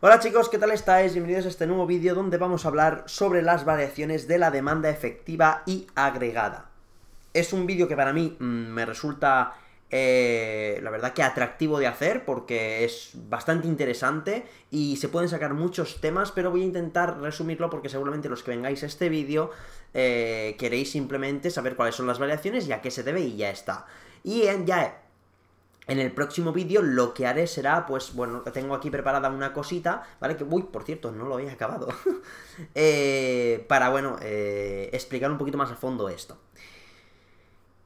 Hola chicos, ¿qué tal estáis? Bienvenidos a este nuevo vídeo donde vamos a hablar sobre las variaciones de la demanda efectiva y agregada. Es un vídeo que para mí mm, me resulta, eh, la verdad que atractivo de hacer porque es bastante interesante y se pueden sacar muchos temas, pero voy a intentar resumirlo porque seguramente los que vengáis a este vídeo eh, queréis simplemente saber cuáles son las variaciones y a qué se debe y ya está. Y en, eh, ya en el próximo vídeo lo que haré será, pues bueno, tengo aquí preparada una cosita, ¿vale? Que, uy, por cierto, no lo había acabado. Eh, para, bueno, eh, explicar un poquito más a fondo esto.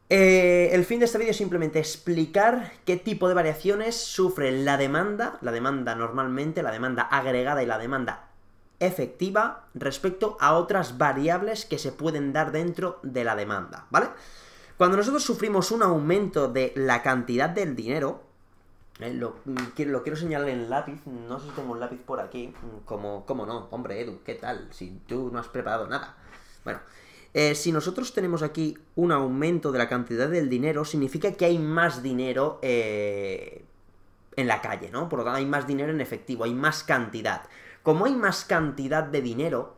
Eh, el fin de este vídeo es simplemente explicar qué tipo de variaciones sufre la demanda, la demanda normalmente, la demanda agregada y la demanda efectiva respecto a otras variables que se pueden dar dentro de la demanda, ¿vale? vale cuando nosotros sufrimos un aumento de la cantidad del dinero, eh, mm, lo, quiero señalar en lápiz, no sé si tengo un lápiz por aquí, mm, como, no, hombre Edu, ¿qué tal? Si tú no has preparado nada. Bueno, eh, si nosotros tenemos aquí un aumento de la cantidad del dinero, significa que hay más dinero eh, en la calle, ¿no? Por lo tanto, hay más dinero en efectivo, hay más cantidad. Como hay más cantidad de dinero,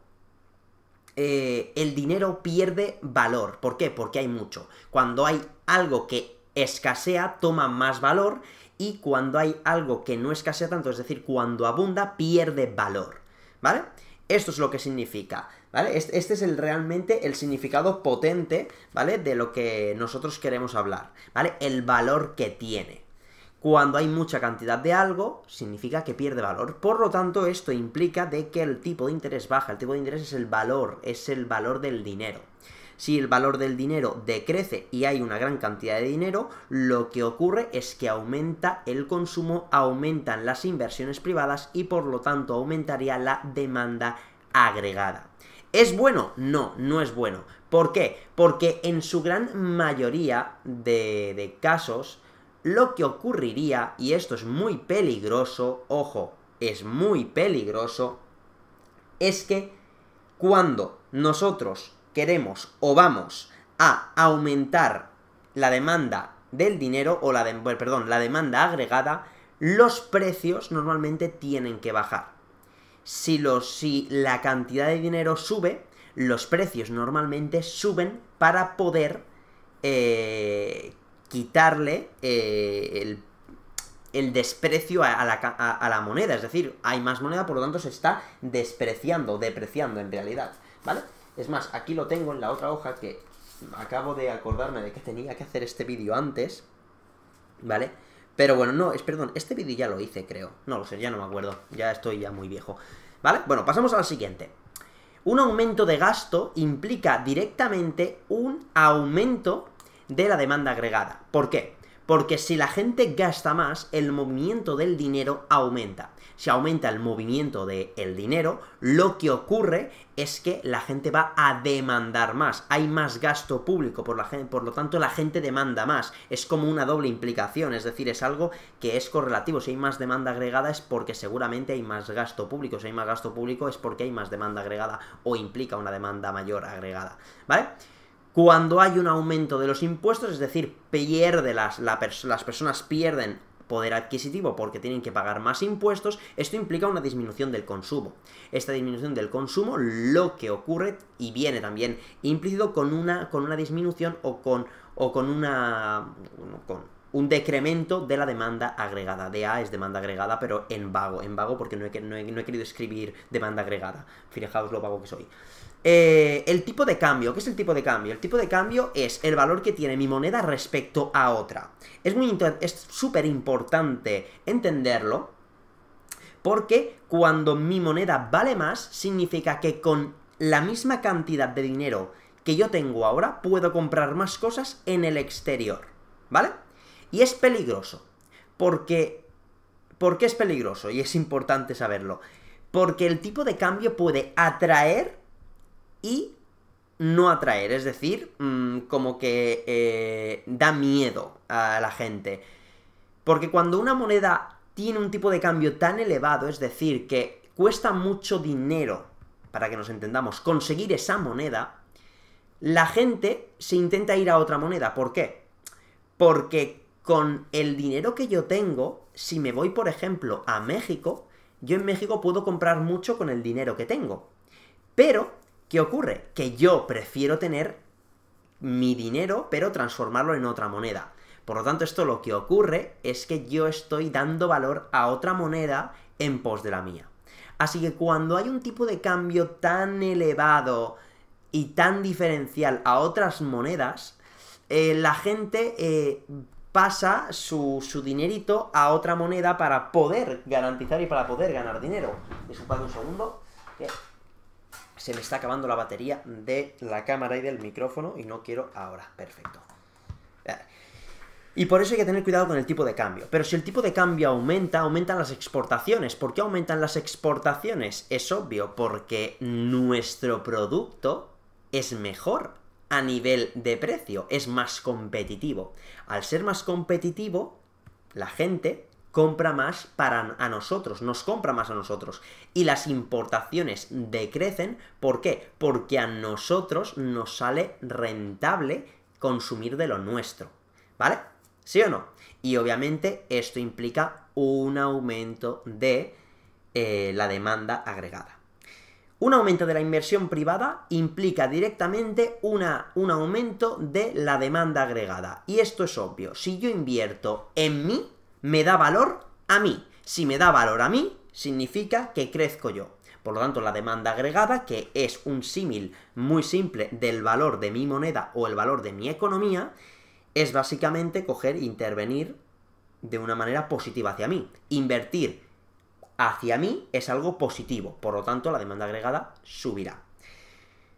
eh, el dinero pierde valor. ¿Por qué? Porque hay mucho. Cuando hay algo que escasea, toma más valor y cuando hay algo que no escasea tanto, es decir, cuando abunda, pierde valor. ¿Vale? Esto es lo que significa, ¿vale? Este, este es el, realmente el significado potente, ¿vale? De lo que nosotros queremos hablar, ¿vale? El valor que tiene. Cuando hay mucha cantidad de algo, significa que pierde valor. Por lo tanto, esto implica de que el tipo de interés baja. El tipo de interés es el valor, es el valor del dinero. Si el valor del dinero decrece y hay una gran cantidad de dinero, lo que ocurre es que aumenta el consumo, aumentan las inversiones privadas y por lo tanto aumentaría la demanda agregada. ¿Es bueno? No, no es bueno. ¿Por qué? Porque en su gran mayoría de, de casos lo que ocurriría, y esto es muy peligroso, ojo, es muy peligroso, es que cuando nosotros queremos o vamos a aumentar la demanda del dinero o la perdón, la demanda agregada, los precios normalmente tienen que bajar. Si, los, la cantidad de dinero sube, los precios normalmente suben para poder eh, quitarle eh, el, desprecio a, la, moneda. Es decir, hay más moneda, por lo tanto se está despreciando, depreciando en realidad. ¿Vale? Es más, aquí lo tengo en la otra hoja que acabo de acordarme de que tenía que hacer este vídeo antes. ¿Vale? Pero bueno, no, es perdón, este vídeo ya lo hice, creo. No lo sé, ya no me acuerdo. Ya estoy ya muy viejo. ¿Vale? Bueno, pasamos al siguiente. Un aumento de gasto implica directamente un aumento de la demanda agregada. ¿Por qué? Porque si la gente gasta más, el movimiento del dinero aumenta. Si aumenta el movimiento del el dinero, lo que ocurre es que la gente va a demandar más. Hay más gasto público, por, la gente, por lo tanto la gente demanda más. Es como una doble implicación, es decir, es algo que es correlativo. Si hay más demanda agregada es porque seguramente hay más gasto público. Si hay más gasto público es porque hay más demanda agregada o implica una demanda mayor agregada. ¿Vale? cuando hay un aumento de los impuestos, es decir, pierde las, las personas pierden poder adquisitivo porque tienen que pagar más impuestos, esto implica una disminución del consumo. Esta disminución del consumo lo que ocurre y viene también implícito con una, con una disminución o con, o con una... Con, un decremento de la demanda agregada. De A es demanda agregada, pero en vago, en vago porque no he, querido escribir demanda agregada. Fijaos lo vago que soy. Eh, el tipo de cambio, ¿qué es el tipo de cambio? El tipo de cambio es el valor que tiene mi moneda respecto a otra. Es muy es súper importante entenderlo porque cuando mi moneda vale más, significa que con la misma cantidad de dinero que yo tengo ahora, puedo comprar más cosas en el exterior. ¿Vale? Y es peligroso, porque... ¿Por qué es peligroso? Y es importante saberlo. Porque el tipo de cambio puede atraer y no atraer, es decir, mm, como que eh, da miedo a la gente. Porque cuando una moneda tiene un tipo de cambio tan elevado, es decir, que cuesta mucho dinero, para que nos entendamos, conseguir esa moneda, la gente se intenta ir a otra moneda. ¿Por qué? Porque con el dinero que yo tengo, si me voy, por ejemplo, a México, yo en México puedo comprar mucho con el dinero que tengo. Pero, ¿qué ocurre? Que yo prefiero tener mi dinero, pero transformarlo en otra moneda. Por lo tanto, esto lo que ocurre es que yo estoy dando valor a otra moneda en pos de la mía. Así que cuando hay un tipo de cambio tan elevado y tan diferencial a otras monedas, eh, la gente eh, pasa su, dinerito a otra moneda para poder garantizar y para poder ganar dinero. Disculpad un segundo. que Se me está acabando la batería de la cámara y del micrófono y no quiero ahora. Perfecto. Y por eso hay que tener cuidado con el tipo de cambio. Pero si el tipo de cambio aumenta, aumentan las exportaciones. ¿Por qué aumentan las exportaciones? Es obvio, porque nuestro producto es mejor a nivel de precio, es más competitivo. Al ser más competitivo, la gente compra más para a nosotros, nos compra más a nosotros. Y las importaciones decrecen, ¿por qué? Porque a nosotros nos sale rentable consumir de lo nuestro, ¿vale? ¿Sí o no? Y obviamente esto implica un aumento de eh, la demanda agregada. Un aumento de la inversión privada implica directamente una, un aumento de la demanda agregada. Y esto es obvio. Si yo invierto en mí, me da valor a mí. Si me da valor a mí, significa que crezco yo. Por lo tanto, la demanda agregada, que es un símil muy simple del valor de mi moneda o el valor de mi economía, es básicamente coger, e intervenir de una manera positiva hacia mí. Invertir hacia mí es algo positivo, por lo tanto la demanda agregada subirá.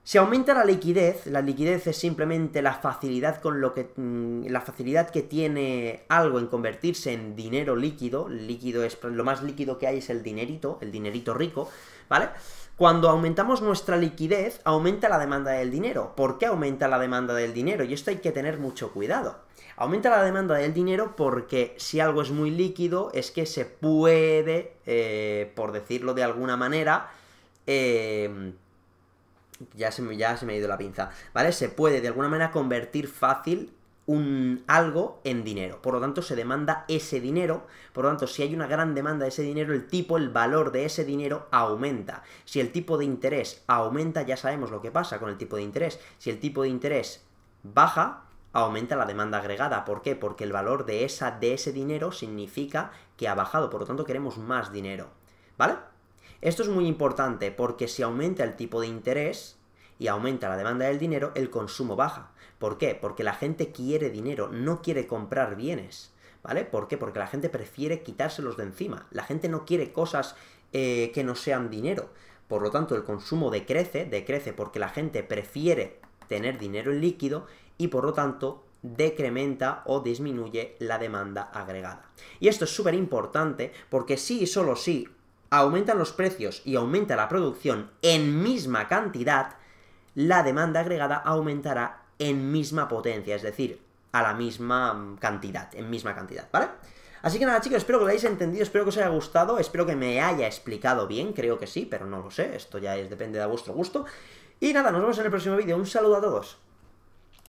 Si aumenta la liquidez, la liquidez es simplemente la facilidad con lo que mm, la facilidad que tiene algo en convertirse en dinero líquido, líquido es lo más líquido que hay es el dinerito, el dinerito rico, ¿vale? Cuando aumentamos nuestra liquidez, aumenta la demanda del dinero. ¿Por qué aumenta la demanda del dinero? Y esto hay que tener mucho cuidado. Aumenta la demanda del dinero porque si algo es muy líquido, es que se puede, eh, por decirlo de alguna manera, eh, ya se, me, ya se ha ido la pinza, ¿vale? Se puede de alguna manera convertir fácil un algo en dinero. Por lo tanto, se demanda ese dinero. Por lo tanto, si hay una gran demanda de ese dinero, el tipo, el valor de ese dinero aumenta. Si el tipo de interés aumenta, ya sabemos lo que pasa con el tipo de interés. Si el tipo de interés baja, aumenta la demanda agregada. ¿Por qué? Porque el valor de, esa, de ese dinero significa que ha bajado. Por lo tanto, queremos más dinero. ¿Vale? Esto es muy importante porque si aumenta el tipo de interés y aumenta la demanda del dinero, el consumo baja. ¿Por qué? Porque la gente quiere dinero, no quiere comprar bienes. ¿Vale? ¿Por qué? Porque la gente prefiere quitárselos de encima. La gente no quiere cosas eh, que no sean dinero. Por lo tanto, el consumo decrece, decrece porque la gente prefiere tener dinero en líquido y por lo tanto decrementa o disminuye la demanda agregada. Y esto es súper importante porque sí y solo sí, aumentan los precios y aumenta la producción en misma cantidad, la demanda agregada aumentará en misma potencia, es decir, a la misma mm, cantidad, en misma cantidad, ¿vale? Así que nada, chicos, espero que lo hayáis entendido, espero que os haya gustado, espero que me haya explicado bien, creo que sí, pero no lo sé, esto ya es, depende de vuestro gusto. Y nada, nos vemos en el próximo vídeo, un saludo a todos.